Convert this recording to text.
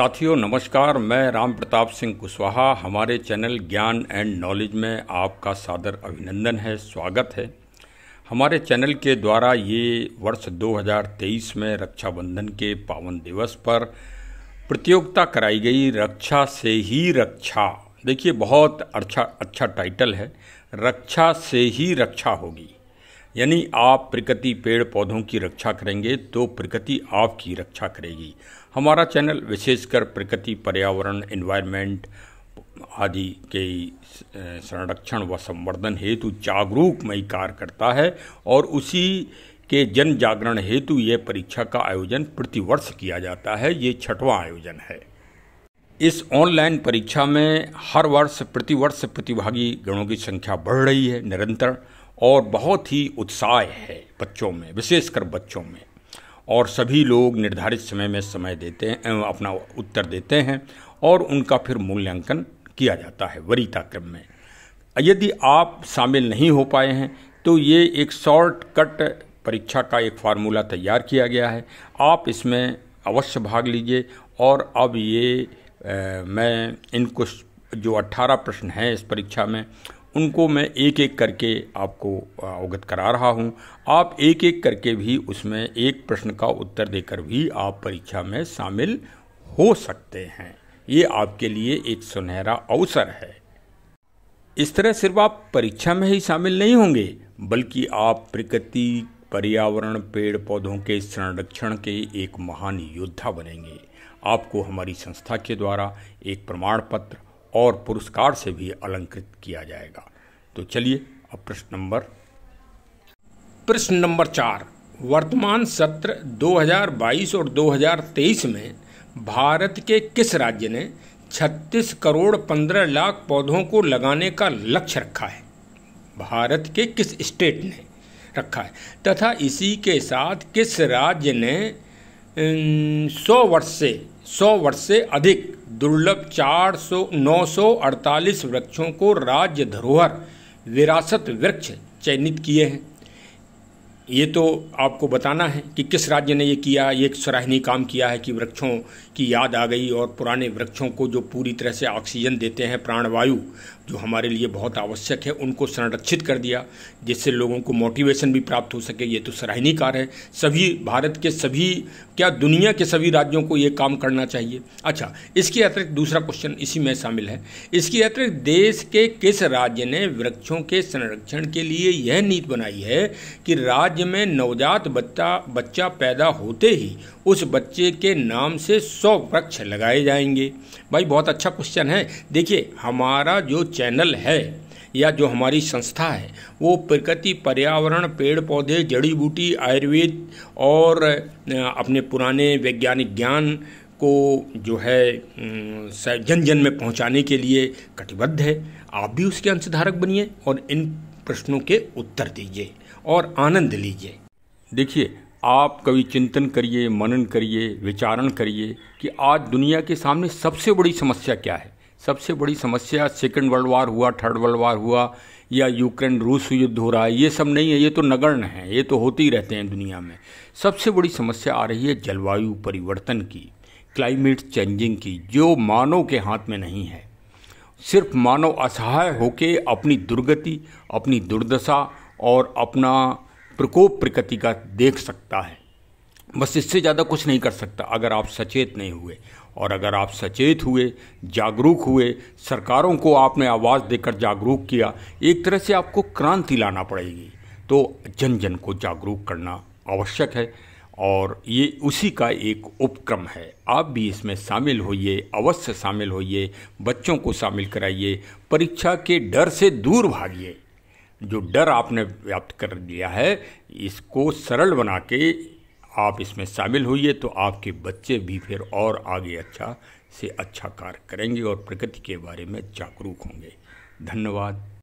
साथियों नमस्कार मैं राम प्रताप सिंह कुशवाहा हमारे चैनल ज्ञान एंड नॉलेज में आपका सादर अभिनंदन है स्वागत है हमारे चैनल के द्वारा ये वर्ष 2023 में रक्षाबंधन के पावन दिवस पर प्रतियोगिता कराई गई रक्षा से ही रक्षा देखिए बहुत अच्छा अच्छा टाइटल है रक्षा से ही रक्षा होगी यानी आप प्रकृति पेड़ पौधों की रक्षा करेंगे तो प्रकृति आपकी रक्षा करेगी हमारा चैनल विशेषकर प्रकृति पर्यावरण इन्वायरमेंट आदि के संरक्षण व संवर्धन हेतु जागरूकमय कार्य करता है और उसी के जन जागरण हेतु यह परीक्षा का आयोजन प्रतिवर्ष किया जाता है ये छठवां आयोजन है इस ऑनलाइन परीक्षा में हर वर्ष प्रतिवर्ष प्रतिभागी गणों की संख्या बढ़ रही है निरंतर और बहुत ही उत्साह है बच्चों में विशेषकर बच्चों में और सभी लोग निर्धारित समय में समय देते हैं अपना उत्तर देते हैं और उनका फिर मूल्यांकन किया जाता है वरीता क्रम में यदि आप शामिल नहीं हो पाए हैं तो ये एक शॉर्ट कट परीक्षा का एक फार्मूला तैयार किया गया है आप इसमें अवश्य भाग लीजिए और अब ये आ, मैं इनको जो 18 प्रश्न हैं इस परीक्षा में उनको मैं एक एक करके आपको अवगत करा रहा हूँ आप एक एक करके भी उसमें एक प्रश्न का उत्तर देकर भी आप परीक्षा में शामिल हो सकते हैं ये आपके लिए एक सुनहरा अवसर है इस तरह सिर्फ आप परीक्षा में ही शामिल नहीं होंगे बल्कि आप प्रकृति पर्यावरण पेड़ पौधों के संरक्षण के एक महान योद्धा बनेंगे आपको हमारी संस्था के द्वारा एक प्रमाण पत्र और पुरस्कार से भी अलंकृत किया जाएगा तो चलिए अब प्रश्न नंबर प्रश्न नंबर चार वर्तमान सत्र 2022 और 2023 में भारत के किस राज्य ने 36 करोड़ 15 लाख पौधों को लगाने का लक्ष्य रखा है भारत के किस स्टेट ने रखा है तथा इसी के साथ किस राज्य ने सौ वर्ष से सौ वर्ष से अधिक दुर्लभ चार सौ नौ सौ अड़तालीस वृक्षों को राज्य धरोहर विरासत वृक्ष चयनित किए हैं ये तो आपको बताना है कि किस राज्य ने ये किया ये एक सराहनीय काम किया है कि वृक्षों की याद आ गई और पुराने वृक्षों को जो पूरी तरह से ऑक्सीजन देते हैं प्राणवायु जो हमारे लिए बहुत आवश्यक है उनको संरक्षित कर दिया जिससे लोगों को मोटिवेशन भी प्राप्त हो सके ये तो सराहनीय कार्य है सभी भारत के सभी क्या दुनिया के सभी राज्यों को ये काम करना चाहिए अच्छा इसके अतिरिक्त दूसरा क्वेश्चन इसी में शामिल है इसके अतिरिक्त देश के किस राज्य ने वृक्षों के संरक्षण के लिए यह नीति बनाई है कि राज्य में नवजात बच्चा बच्चा पैदा होते ही उस बच्चे के नाम से सौ वृक्ष लगाए जाएंगे भाई बहुत अच्छा क्वेश्चन है देखिए हमारा जो चैनल है या जो हमारी संस्था है वो प्रकृति पर्यावरण पेड़ पौधे जड़ी बूटी आयुर्वेद और अपने पुराने वैज्ञानिक ज्ञान को जो है जन जन में पहुंचाने के लिए कटिबद्ध है आप भी उसके अंशधारक बनिए और इन प्रश्नों के उत्तर दीजिए और आनंद लीजिए देखिए आप कभी चिंतन करिए मनन करिए विचारण करिए कि आज दुनिया के सामने सबसे बड़ी समस्या क्या है सबसे बड़ी समस्या सेकेंड वर्ल्ड वार हुआ थर्ड वर्ल्ड वार हुआ या यूक्रेन रूस युद्ध हो रहा है ये सब नहीं है ये तो नगण है ये तो होते ही रहते हैं दुनिया में सबसे बड़ी समस्या आ रही है जलवायु परिवर्तन की क्लाइमेट चेंजिंग की जो मानव के हाथ में नहीं है सिर्फ मानव असहाय होके अपनी दुर्गति अपनी दुर्दशा और अपना प्रकोप प्रकृति का देख सकता है बस इससे ज़्यादा कुछ नहीं कर सकता अगर आप सचेत नहीं हुए और अगर आप सचेत हुए जागरूक हुए सरकारों को आपने आवाज़ देकर जागरूक किया एक तरह से आपको क्रांति लाना पड़ेगी तो जन जन को जागरूक करना आवश्यक है और ये उसी का एक उपक्रम है आप भी इसमें शामिल होइए अवश्य शामिल होइए बच्चों को शामिल कराइए परीक्षा के डर से दूर भागिए जो डर आपने व्याप्त कर दिया है इसको सरल बना के आप इसमें शामिल होइए तो आपके बच्चे भी फिर और आगे अच्छा से अच्छा कार्य करेंगे और प्रकृति के बारे में जागरूक होंगे धन्यवाद